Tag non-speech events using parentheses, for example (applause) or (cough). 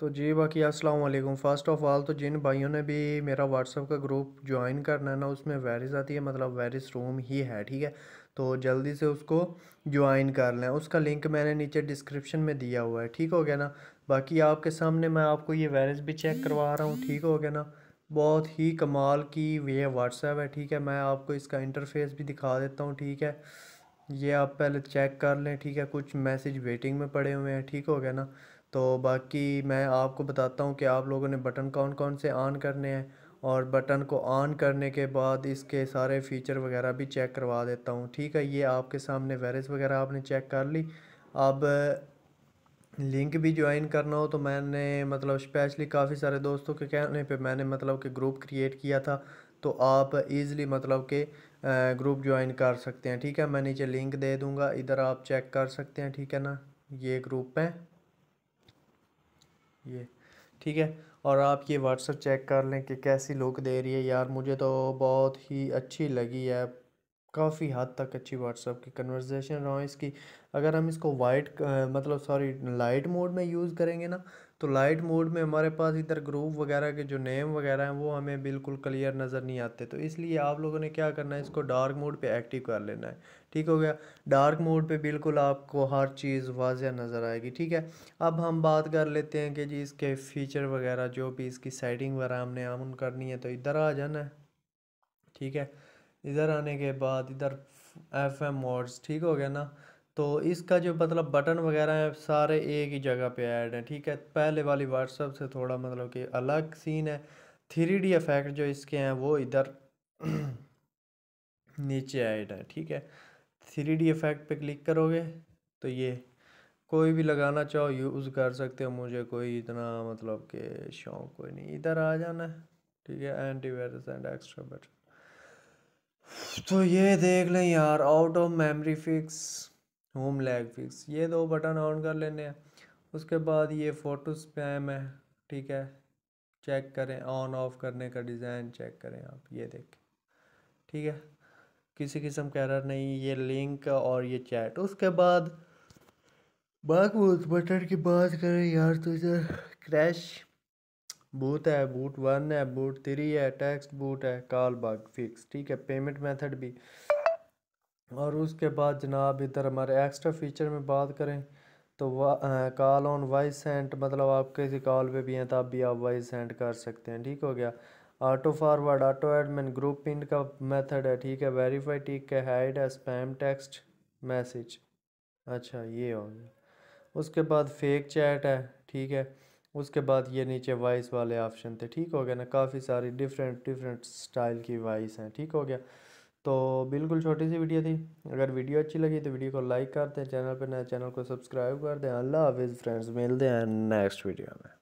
तो जी बाकी अस्सलाम वालेकुम फ़र्स्ट ऑफ़ ऑल तो जिन भाइयों ने भी मेरा व्हाट्सअप का ग्रुप ज्वाइन करना है ना उसमें वेरिस आती है मतलब वेरिस रूम ही है ठीक है तो जल्दी से उसको ज्वाइन कर लें उसका लिंक मैंने नीचे डिस्क्रिप्शन में दिया हुआ है ठीक हो गया ना बाकी आपके सामने मैं आपको ये वेरिस भी चेक करवा रहा हूँ ठीक हो गया ना बहुत ही कमाल की ये व्हाट्सएप है ठीक है मैं आपको इसका इंटरफेस भी दिखा देता हूँ ठीक है ये आप पहले चेक कर लें ठीक है कुछ मैसेज वेटिंग में पड़े हुए हैं ठीक हो गया ना तो बाकी मैं आपको बताता हूँ कि आप लोगों ने बटन कौन कौन से ऑन करने हैं और बटन को ऑन करने के बाद इसके सारे फ़ीचर वगैरह भी चेक करवा देता हूँ ठीक है ये आपके सामने वायरस वगैरह आपने चेक कर ली अब लिंक भी ज्वाइन करना हो तो मैंने मतलब स्पेशली काफ़ी सारे दोस्तों के कहने पे मैंने मतलब कि ग्रुप क्रिएट किया था तो आप इजीली मतलब के ग्रुप ज्वाइन कर सकते हैं ठीक है मैं नीचे लिंक दे दूँगा इधर आप चेक कर सकते हैं ठीक है ना ये ग्रुप है ये ठीक है और आप ये व्हाट्सअप चेक कर लें कि कैसी लुक दे रही है यार मुझे तो बहुत ही अच्छी लगी है काफ़ी हद तक अच्छी व्हाट्सअप की कन्वर्जेशन रहा इसकी अगर हम इसको वाइट मतलब सॉरी लाइट मोड में यूज़ करेंगे ना तो लाइट मोड में हमारे पास इधर ग्रुप वगैरह के जो नेम वगैरह हैं वो हमें बिल्कुल क्लियर नज़र नहीं आते तो इसलिए आप लोगों ने क्या करना है इसको डार्क मोड पे एक्टिव कर लेना है ठीक हो गया डार्क मोड पे बिल्कुल आपको हर चीज़ वाजह नज़र आएगी ठीक है अब हम बात कर लेते हैं कि जी इसके फ़ीचर वगैरह जो भी इसकी सेटिंग वगैरह हमने आम करनी है तो इधर आ जाना है ठीक है इधर आने के बाद इधर एफ एम मोड्स ठीक हो गया ना तो इसका जो मतलब बटन वगैरह है सारे एक ही जगह पे ऐड हैं ठीक है पहले वाली व्हाट्सअप से थोड़ा मतलब कि अलग सीन है थ्री डी इफेक्ट जो इसके हैं वो इधर (clears throat) नीचे ऐड है ठीक है थ्री डी इफेक्ट पे क्लिक करोगे तो ये कोई भी लगाना चाहो यूज़ कर सकते हो मुझे कोई इतना मतलब कि शौक कोई नहीं इधर आ जाना है ठीक है anti virus and extra button तो ये देख लें यार out of memory fix home lag fix ये दो बटन ऑन कर लेने हैं उसके बाद ये फ़ोटो स्पैम है ठीक है चेक करें ऑन ऑफ करने का डिज़ाइन चेक करें आप ये देखें ठीक है किसी किस्म का एरर नहीं ये लिंक और ये चैट उसके बाद बाकबूस बटन की बात करें यार तो इधर क्रैश बूथ है बूट वन है बूट थ्री है टेक्स्ट बूट है कॉल बाग फिक्स ठीक है पेमेंट मेथड भी और उसके बाद जनाब इधर हमारे एक्स्ट्रा फीचर में बात करें तो कॉल ऑन वॉइस सेंड मतलब आप किसी कॉल पे भी हैं तो आप भी आप वॉइस सेंड कर सकते हैं ठीक हो गया auto forward auto admin group पिंट का मेथड है ठीक है वेरीफाई ठीक है हाइड है स्पैम टेक्स्ट मैसेज अच्छा ये हो गया उसके बाद फेक चैट है ठीक है उसके बाद ये नीचे वॉइस वाले ऑप्शन थे ठीक हो गया ना काफ़ी सारी डिफरेंट डिफरेंट स्टाइल की वॉइस हैं ठीक हो गया तो बिल्कुल छोटी सी वीडियो थी अगर वीडियो अच्छी लगी तो वीडियो को लाइक कर दें चैनल पर नए चैनल को सब्सक्राइब कर दें अल्लाह हाफिज़ फ्रेंड्स मिलते हैं नेक्स्ट वीडियो में